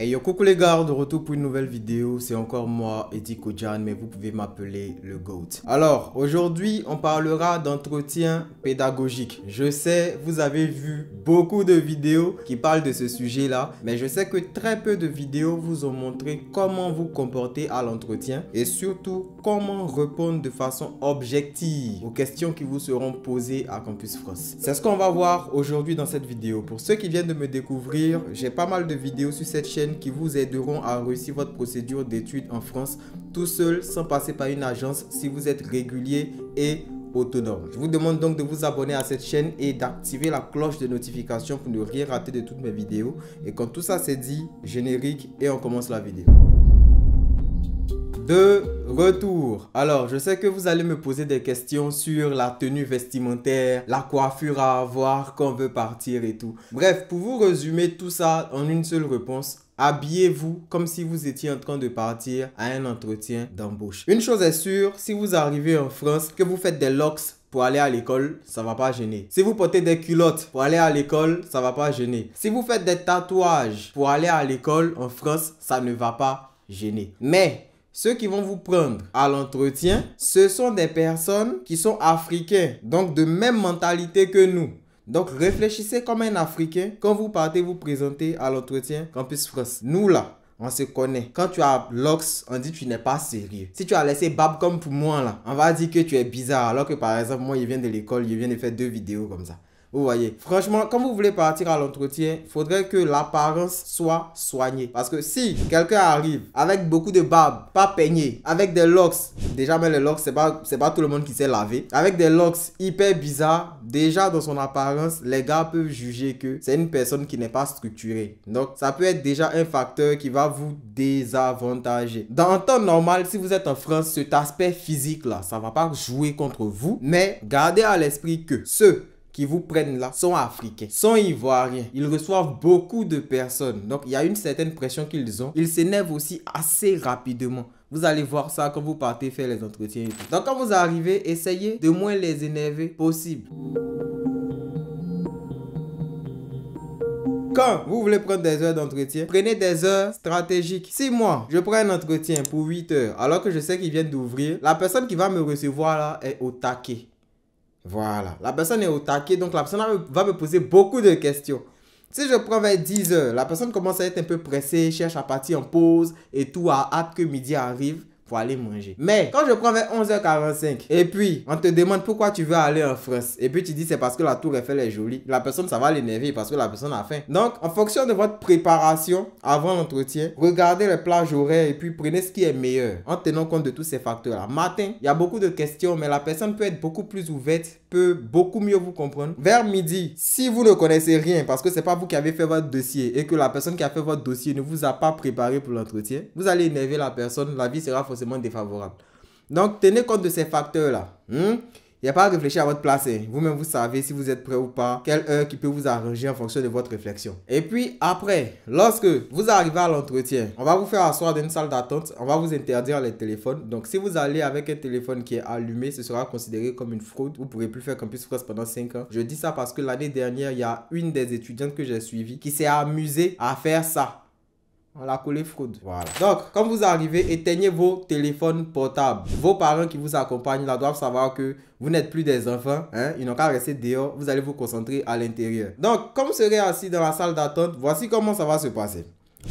Hey yo coucou les gars, de retour pour une nouvelle vidéo, c'est encore moi, Ediko Jan, mais vous pouvez m'appeler le GOAT. Alors, aujourd'hui, on parlera d'entretien pédagogique. Je sais, vous avez vu beaucoup de vidéos qui parlent de ce sujet-là, mais je sais que très peu de vidéos vous ont montré comment vous comporter à l'entretien et surtout comment répondre de façon objective aux questions qui vous seront posées à Campus France. C'est ce qu'on va voir aujourd'hui dans cette vidéo. Pour ceux qui viennent de me découvrir, j'ai pas mal de vidéos sur cette chaîne qui vous aideront à réussir votre procédure d'études en France tout seul sans passer par une agence si vous êtes régulier et autonome. Je vous demande donc de vous abonner à cette chaîne et d'activer la cloche de notification pour ne rien rater de toutes mes vidéos. Et quand tout ça c'est dit, générique et on commence la vidéo de retour. Alors, je sais que vous allez me poser des questions sur la tenue vestimentaire, la coiffure à avoir quand on veut partir et tout. Bref, pour vous résumer tout ça en une seule réponse, Habillez-vous comme si vous étiez en train de partir à un entretien d'embauche. Une chose est sûre, si vous arrivez en France, que vous faites des locks pour aller à l'école, ça va pas gêner. Si vous portez des culottes pour aller à l'école, ça va pas gêner. Si vous faites des tatouages pour aller à l'école en France, ça ne va pas gêner. Mais ceux qui vont vous prendre à l'entretien, ce sont des personnes qui sont africains, donc de même mentalité que nous. Donc réfléchissez comme un Africain quand vous partez vous présenter à l'entretien Campus France. Nous là, on se connaît. Quand tu as l'ox, on dit que tu n'es pas sérieux. Si tu as laissé Bab comme pour moi là, on va dire que tu es bizarre alors que par exemple moi je viens de l'école, je viens de faire deux vidéos comme ça. Vous voyez, franchement, quand vous voulez partir à l'entretien, il faudrait que l'apparence soit soignée. Parce que si quelqu'un arrive avec beaucoup de barbe, pas peigné avec des locks, déjà mais les locks, c'est pas, pas tout le monde qui sait laver, avec des locks hyper bizarres, déjà dans son apparence, les gars peuvent juger que c'est une personne qui n'est pas structurée. Donc, ça peut être déjà un facteur qui va vous désavantager. Dans un temps normal, si vous êtes en France, cet aspect physique-là, ça ne va pas jouer contre vous, mais gardez à l'esprit que ceux qui vous prennent là sont africains, sont ivoiriens. Ils reçoivent beaucoup de personnes. Donc il y a une certaine pression qu'ils ont. Ils s'énervent aussi assez rapidement. Vous allez voir ça quand vous partez faire les entretiens Donc quand vous arrivez, essayez de moins les énerver possible. quand vous voulez prendre des heures d'entretien, prenez des heures stratégiques. Si moi, je prends un entretien pour 8 heures alors que je sais qu'ils viennent d'ouvrir, la personne qui va me recevoir là est au taquet. Voilà. La personne est au taquet, donc la personne va me poser beaucoup de questions. Si je prends vers 10 heures, la personne commence à être un peu pressée, cherche à partir en pause et tout, à hâte que midi arrive pour aller manger. Mais quand je prends vers 11h45 et puis on te demande pourquoi tu veux aller en France et puis tu dis c'est parce que la tour Eiffel est jolie, la personne ça va l'énerver parce que la personne a faim. Donc en fonction de votre préparation avant l'entretien, regardez les plages horaires et puis prenez ce qui est meilleur en tenant compte de tous ces facteurs-là. Matin, il y a beaucoup de questions mais la personne peut être beaucoup plus ouverte peut beaucoup mieux vous comprendre. Vers midi, si vous ne connaissez rien parce que c'est pas vous qui avez fait votre dossier et que la personne qui a fait votre dossier ne vous a pas préparé pour l'entretien, vous allez énerver la personne, la vie sera forcément défavorable. Donc tenez compte de ces facteurs-là. Hein. Il n'y a pas à réfléchir à votre place. Hein. Vous-même, vous savez si vous êtes prêt ou pas, quelle heure qui peut vous arranger en fonction de votre réflexion. Et puis après, lorsque vous arrivez à l'entretien, on va vous faire asseoir dans une salle d'attente, on va vous interdire les téléphones. Donc si vous allez avec un téléphone qui est allumé, ce sera considéré comme une fraude. Vous ne pourrez plus faire Campus France pendant 5 ans. Je dis ça parce que l'année dernière, il y a une des étudiantes que j'ai suivie qui s'est amusée à faire ça. On l'a collé fraude. Voilà. Donc, quand vous arrivez, éteignez vos téléphones portables. Vos parents qui vous accompagnent là doivent savoir que vous n'êtes plus des enfants. Hein? Ils n'ont qu'à rester dehors. Vous allez vous concentrer à l'intérieur. Donc, comme vous serez assis dans la salle d'attente, voici comment ça va se passer.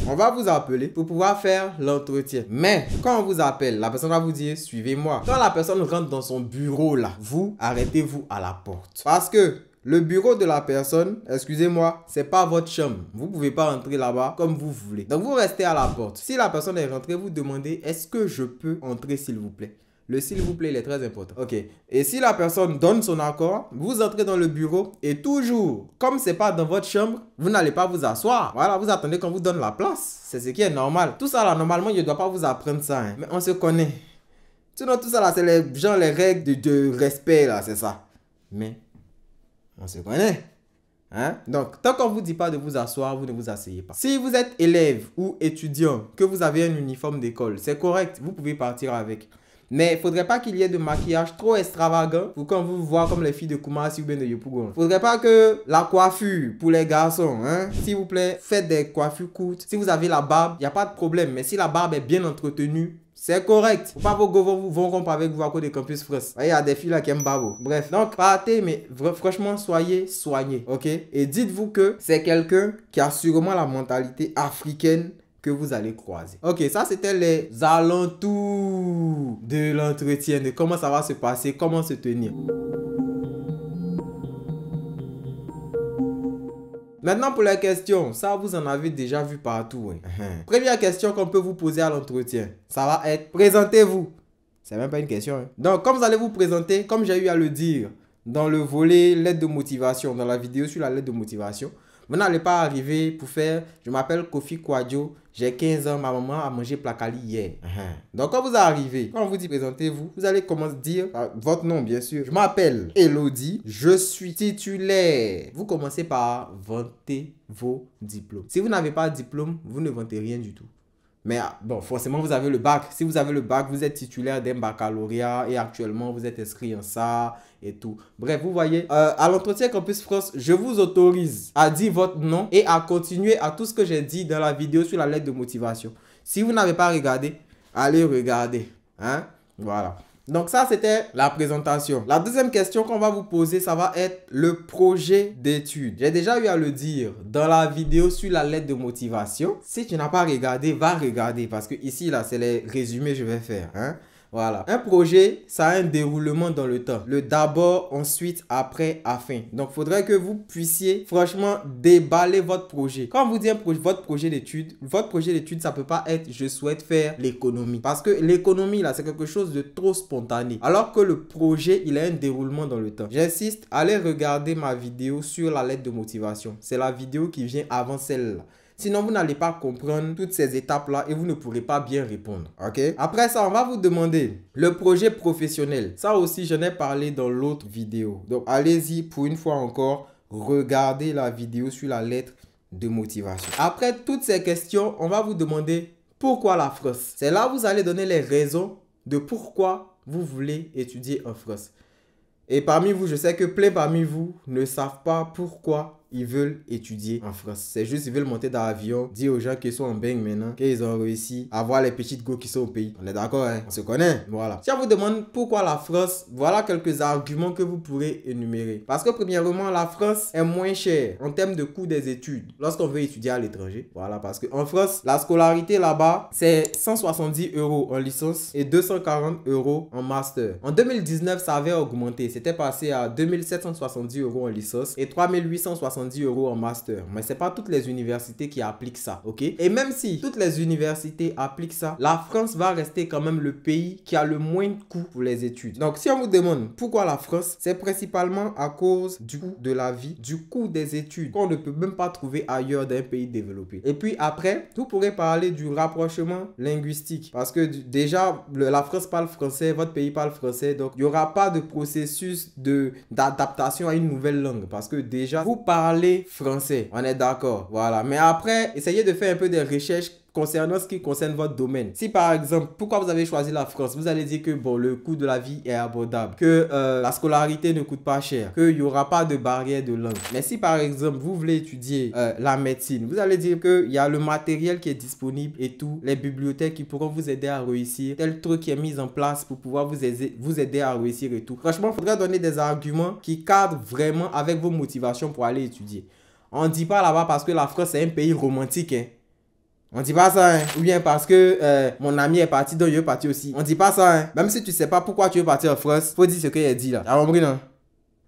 On va vous appeler pour pouvoir faire l'entretien. Mais quand on vous appelle, la personne va vous dire suivez-moi. Quand la personne rentre dans son bureau là, vous arrêtez-vous à la porte. Parce que le bureau de la personne, excusez-moi, c'est pas votre chambre. Vous pouvez pas entrer là-bas comme vous voulez. Donc vous restez à la porte. Si la personne est rentrée, vous demandez est-ce que je peux entrer s'il vous plaît le s'il vous plaît, il est très important. Ok. Et si la personne donne son accord, vous entrez dans le bureau et toujours, comme c'est pas dans votre chambre, vous n'allez pas vous asseoir. Voilà, vous attendez qu'on vous donne la place. C'est ce qui est normal. Tout ça là, normalement, je ne dois pas vous apprendre ça. Hein. Mais on se connaît. Sinon, tout ça là, c'est les les règles de, de respect là, c'est ça. Mais on se connaît. Hein? Donc, tant qu'on ne vous dit pas de vous asseoir, vous ne vous asseyez pas. Si vous êtes élève ou étudiant, que vous avez un uniforme d'école, c'est correct, vous pouvez partir avec. Mais il faudrait pas qu'il y ait de maquillage trop extravagant pour qu'on vous voit comme les filles de Kumasi ou bien de Yopougon. Faudrait pas que la coiffure pour les garçons, hein, s'il vous plaît, faites des coiffures courtes. Si vous avez la barbe, il n'y a pas de problème. Mais si la barbe est bien entretenue, c'est correct. Faut pas vos go vous avec vous à cause des campus France. Il y a des filles là qui aiment Babo. Bref. Donc, partez, mais franchement, soyez soignés. Ok? Et dites-vous que c'est quelqu'un qui a sûrement la mentalité africaine que vous allez croiser. Ok, ça c'était les alentours de l'entretien, de comment ça va se passer, comment se tenir. Maintenant pour la question, ça vous en avez déjà vu partout. Hein. Uh-huh. Première question qu'on peut vous poser à l'entretien, ça va être présentez-vous. C'est même pas une question. Hein. Donc comme vous allez vous présenter, comme j'ai eu à le dire dans le volet lettre de motivation, dans la vidéo sur la lettre de motivation, vous n'allez pas arriver pour faire, je m'appelle Kofi Kwadjo, j'ai 15 ans, ma maman a mangé placali hier. Uh-huh. Donc, quand vous arrivez, quand on vous dit présentez-vous, vous allez commencer à dire ah, votre nom, bien sûr. Je m'appelle Elodie, je suis titulaire. Vous commencez par vanter vos diplômes. Si vous n'avez pas de diplôme, vous ne vantez rien du tout. Mais ah, bon, forcément, vous avez le bac. Si vous avez le bac, vous êtes titulaire d'un baccalauréat et actuellement, vous êtes inscrit en ça et tout. Bref, vous voyez, euh, à l'entretien Campus France, je vous autorise à dire votre nom et à continuer à tout ce que j'ai dit dans la vidéo sur la lettre de motivation. Si vous n'avez pas regardé, allez regarder. Hein? Voilà. Donc ça, c'était la présentation. La deuxième question qu'on va vous poser, ça va être le projet d'étude. J'ai déjà eu à le dire dans la vidéo sur la lettre de motivation. Si tu n'as pas regardé, va regarder parce que ici, là, c'est les résumés que je vais faire. Hein. Voilà. Un projet, ça a un déroulement dans le temps. Le d'abord, ensuite, après, à fin. Donc, il faudrait que vous puissiez franchement déballer votre projet. Quand vous dites votre projet d'étude, votre projet d'étude, ça peut pas être je souhaite faire l'économie. Parce que l'économie, là, c'est quelque chose de trop spontané. Alors que le projet, il a un déroulement dans le temps. J'insiste, allez regarder ma vidéo sur la lettre de motivation. C'est la vidéo qui vient avant celle-là. Sinon, vous n'allez pas comprendre toutes ces étapes-là et vous ne pourrez pas bien répondre. OK Après ça, on va vous demander le projet professionnel. Ça aussi, je n'ai parlé dans l'autre vidéo. Donc, allez-y pour une fois encore, regardez la vidéo sur la lettre de motivation. Après toutes ces questions, on va vous demander pourquoi la France. C'est là où vous allez donner les raisons de pourquoi vous voulez étudier en France. Et parmi vous, je sais que plein parmi vous ne savent pas pourquoi ils veulent étudier en France. C'est juste, ils veulent monter dans l'avion, dire aux gens qu'ils sont en bang maintenant, qu'ils ont réussi à voir les petites go qui sont au pays. On est d'accord, hein? On se connaît. Voilà. Si on vous demande pourquoi la France, voilà quelques arguments que vous pourrez énumérer. Parce que, premièrement, la France est moins chère en termes de coût des études lorsqu'on veut étudier à l'étranger. Voilà, parce qu'en France, la scolarité là-bas, c'est 170 euros en licence et 240 euros en master. En 2019, ça avait augmenté. C'était passé à 2770 euros en licence et 3860 euros en master. Mais c'est pas toutes les universités qui appliquent ça, ok Et même si toutes les universités appliquent ça, la France va rester quand même le pays qui a le moins de coûts pour les études. Donc si on vous demande pourquoi la France, c'est principalement à cause du coût de la vie, du coût des études qu'on ne peut même pas trouver ailleurs d'un pays développé. Et puis après, vous pourrez parler du rapprochement linguistique parce que déjà la France parle français, votre pays parle français, donc il n'y aura pas de processus de d'adaptation à une nouvelle langue parce que déjà vous parlez parler français. On est d'accord. Voilà. Mais après, essayez de faire un peu des recherches concernant ce qui concerne votre domaine. Si par exemple, pourquoi vous avez choisi la France, vous allez dire que bon, le coût de la vie est abordable, que euh, la scolarité ne coûte pas cher, qu'il n'y aura pas de barrière de langue. Mais si par exemple, vous voulez étudier euh, la médecine, vous allez dire qu'il y a le matériel qui est disponible et tout, les bibliothèques qui pourront vous aider à réussir, tel truc qui est mis en place pour pouvoir vous aider, vous aider à réussir et tout. Franchement, il faudrait donner des arguments qui cadrent vraiment avec vos motivations pour aller étudier. On ne dit pas là-bas parce que la France est un pays romantique. Hein. On dit pas ça, hein. Ou bien parce que euh, mon ami est parti, donc je suis parti aussi. On dit pas ça, hein. Même si tu sais pas pourquoi tu es parti en France, faut dire ce qu'il a dit là. T'as compris, non?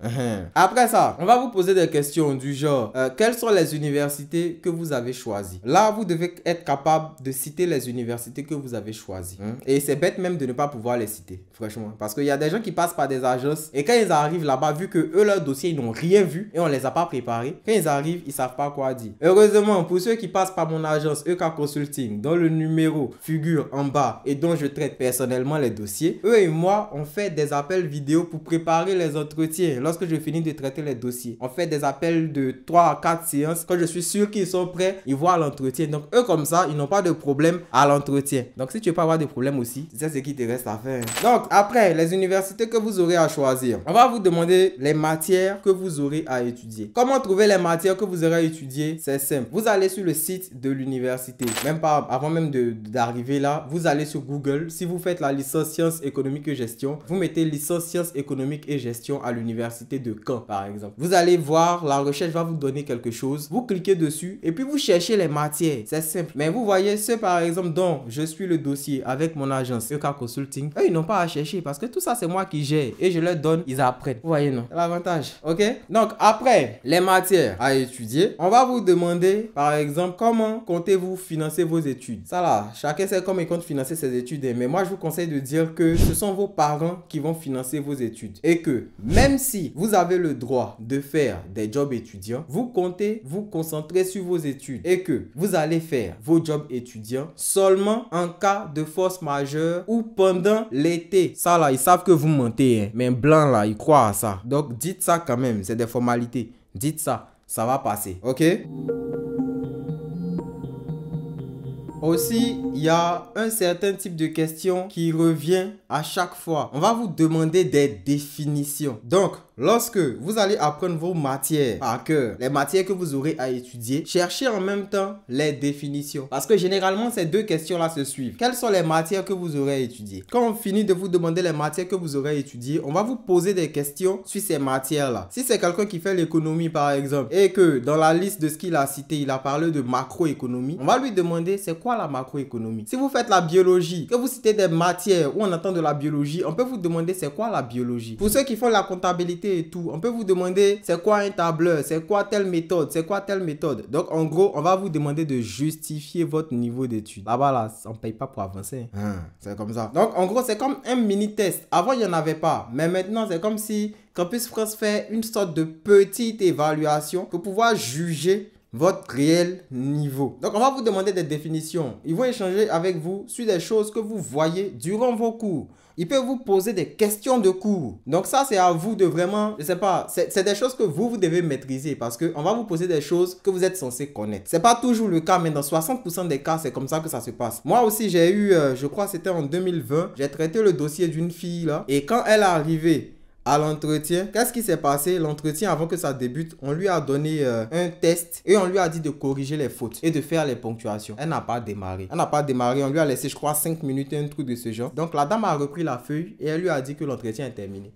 Uh-huh. Après ça, on va vous poser des questions du genre euh, quelles sont les universités que vous avez choisies Là, vous devez être capable de citer les universités que vous avez choisies. Hmm. Et c'est bête même de ne pas pouvoir les citer, franchement. Parce qu'il y a des gens qui passent par des agences et quand ils arrivent là-bas, vu que eux, leurs dossier, ils n'ont rien vu et on les a pas préparés, quand ils arrivent, ils savent pas quoi dire. Heureusement, pour ceux qui passent par mon agence EK Consulting, dont le numéro figure en bas et dont je traite personnellement les dossiers, eux et moi, on fait des appels vidéo pour préparer les entretiens lorsque je finis de traiter les dossiers. On fait des appels de 3 à 4 séances quand je suis sûr qu'ils sont prêts, ils à l'entretien. Donc eux comme ça, ils n'ont pas de problème à l'entretien. Donc si tu veux pas avoir de problème aussi, c'est ce qui te reste à faire. Donc après, les universités que vous aurez à choisir, on va vous demander les matières que vous aurez à étudier. Comment trouver les matières que vous aurez à étudier C'est simple. Vous allez sur le site de l'université, même pas avant même d'arriver là, vous allez sur Google. Si vous faites la licence sciences économiques et gestion, vous mettez licence sciences économiques et gestion à l'université de Caen, par exemple. Vous allez voir, la recherche va vous donner quelque chose. Vous cliquez dessus et puis vous cherchez les matières. C'est simple. Mais vous voyez, ceux par exemple dont je suis le dossier avec mon agence EK Consulting, eux, ils n'ont pas à chercher parce que tout ça, c'est moi qui gère et je leur donne, ils apprennent. Vous voyez, non L'avantage. OK Donc, après les matières à étudier, on va vous demander, par exemple, comment comptez-vous financer vos études Ça là, chacun sait comment il compte financer ses études. Hein. Mais moi, je vous conseille de dire que ce sont vos parents qui vont financer vos études. Et que même si vous avez le droit de faire des jobs étudiants, vous comptez vous concentrer sur vos études et que vous allez faire vos jobs étudiants seulement en cas de force majeure ou pendant l'été. Ça là, ils savent que vous mentez, hein. mais blanc là, ils croient à ça. Donc dites ça quand même, c'est des formalités. Dites ça, ça va passer, ok? Aussi, il y a un certain type de question qui revient à chaque fois. On va vous demander des définitions. Donc, Lorsque vous allez apprendre vos matières par cœur, les matières que vous aurez à étudier, cherchez en même temps les définitions. Parce que généralement, ces deux questions-là se suivent. Quelles sont les matières que vous aurez à Quand on finit de vous demander les matières que vous aurez à on va vous poser des questions sur ces matières-là. Si c'est quelqu'un qui fait l'économie, par exemple, et que dans la liste de ce qu'il a cité, il a parlé de macroéconomie, on va lui demander c'est quoi la macroéconomie Si vous faites la biologie, que vous citez des matières où on entend de la biologie, on peut vous demander c'est quoi la biologie. Pour ceux qui font la comptabilité et tout, on peut vous demander c'est quoi un tableur, c'est quoi telle méthode, c'est quoi telle méthode. Donc en gros, on va vous demander de justifier votre niveau d'études. Là-bas, là, on paye pas pour avancer. Hein, c'est comme ça. Donc en gros, c'est comme un mini test. Avant, il n'y en avait pas. Mais maintenant, c'est comme si Campus France fait une sorte de petite évaluation pour pouvoir juger votre réel niveau. Donc, on va vous demander des définitions. Ils vont échanger avec vous sur des choses que vous voyez durant vos cours. Ils peuvent vous poser des questions de cours. Donc, ça, c'est à vous de vraiment, je sais pas, c'est des choses que vous, vous devez maîtriser parce qu'on va vous poser des choses que vous êtes censé connaître. C'est pas toujours le cas, mais dans 60% des cas, c'est comme ça que ça se passe. Moi aussi, j'ai eu, euh, je crois, c'était en 2020, j'ai traité le dossier d'une fille là. Et quand elle est arrivée, à l'entretien. Qu'est-ce qui s'est passé L'entretien, avant que ça débute, on lui a donné euh, un test et on lui a dit de corriger les fautes et de faire les ponctuations. Elle n'a pas démarré. Elle n'a pas démarré. On lui a laissé, je crois, 5 minutes, un truc de ce genre. Donc la dame a repris la feuille et elle lui a dit que l'entretien est terminé.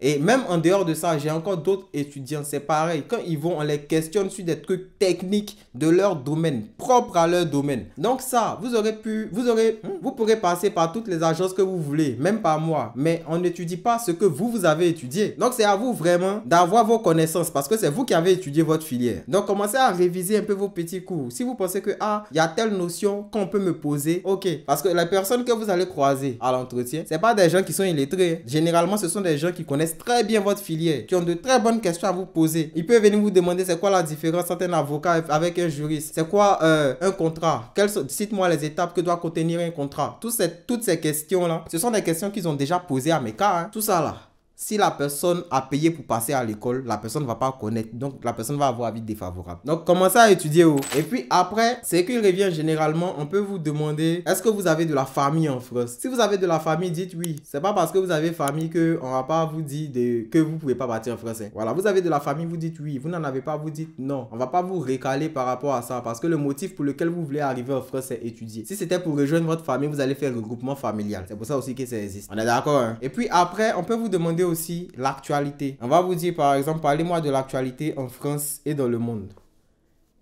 Et même en dehors de ça, j'ai encore d'autres étudiants, c'est pareil. Quand ils vont, on les questionne sur des trucs techniques de leur domaine, Propre à leur domaine. Donc ça, vous aurez pu, vous aurez, hmm, vous pourrez passer par toutes les agences que vous voulez, même par moi. Mais on n'étudie pas ce que vous, vous avez étudié. Donc c'est à vous vraiment d'avoir vos connaissances parce que c'est vous qui avez étudié votre filière. Donc commencez à réviser un peu vos petits cours. Si vous pensez que, ah, il y a telle notion qu'on peut me poser, ok. Parce que la personne que vous allez croiser à l'entretien, c'est pas des gens qui sont illettrés. Généralement, ce sont des gens qui connaissent très bien votre filière, qui ont de très bonnes questions à vous poser. Ils peuvent venir vous demander c'est quoi la différence entre un avocat avec un juriste, c'est quoi euh, un contrat, quelles cite-moi les étapes que doit contenir un contrat. Toutes ces, toutes ces questions-là, ce sont des questions qu'ils ont déjà posées à mes cas. Hein. Tout ça là si la personne a payé pour passer à l'école, la personne ne va pas connaître. Donc, la personne va avoir avis défavorable. Donc, commencez à étudier. où. Et puis, après, ce qui revient généralement, on peut vous demander, est-ce que vous avez de la famille en France Si vous avez de la famille, dites oui. C'est pas parce que vous avez famille que on va pas vous dire que vous ne pouvez pas partir en français hein. Voilà, vous avez de la famille, vous dites oui. Vous n'en avez pas, vous dites non. On ne va pas vous récaler par rapport à ça parce que le motif pour lequel vous voulez arriver en France, c'est étudier. Si c'était pour rejoindre votre famille, vous allez faire regroupement familial. C'est pour ça aussi que ça existe. On est d'accord, hein? Et puis, après, on peut vous demander aussi l'actualité. On va vous dire par exemple, parlez-moi de l'actualité en France et dans le monde.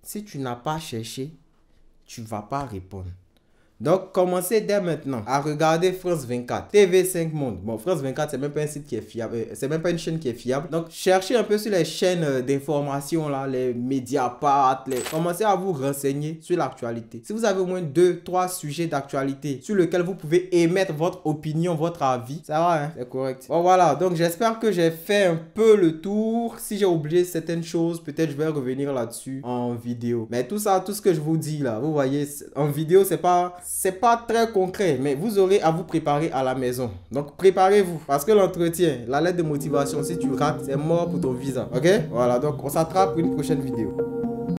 Si tu n'as pas cherché, tu ne vas pas répondre. Donc, commencez dès maintenant à regarder France 24, TV5 Monde. Bon, France 24, c'est même pas un site qui est fiable, euh, c'est même pas une chaîne qui est fiable. Donc, cherchez un peu sur les chaînes euh, d'information, là, les médias par les... Commencez à vous renseigner sur l'actualité. Si vous avez au moins deux, trois sujets d'actualité sur lesquels vous pouvez émettre votre opinion, votre avis, ça va, hein? C'est correct. Bon, voilà. Donc, j'espère que j'ai fait un peu le tour. Si j'ai oublié certaines choses, peut-être je vais revenir là-dessus en vidéo. Mais tout ça, tout ce que je vous dis là, vous voyez, en vidéo, c'est pas c'est pas très concret, mais vous aurez à vous préparer à la maison. Donc préparez-vous parce que l'entretien, la lettre de motivation, si tu rates, c'est mort pour ton visa. Ok Voilà, donc on s'attrape pour une prochaine vidéo.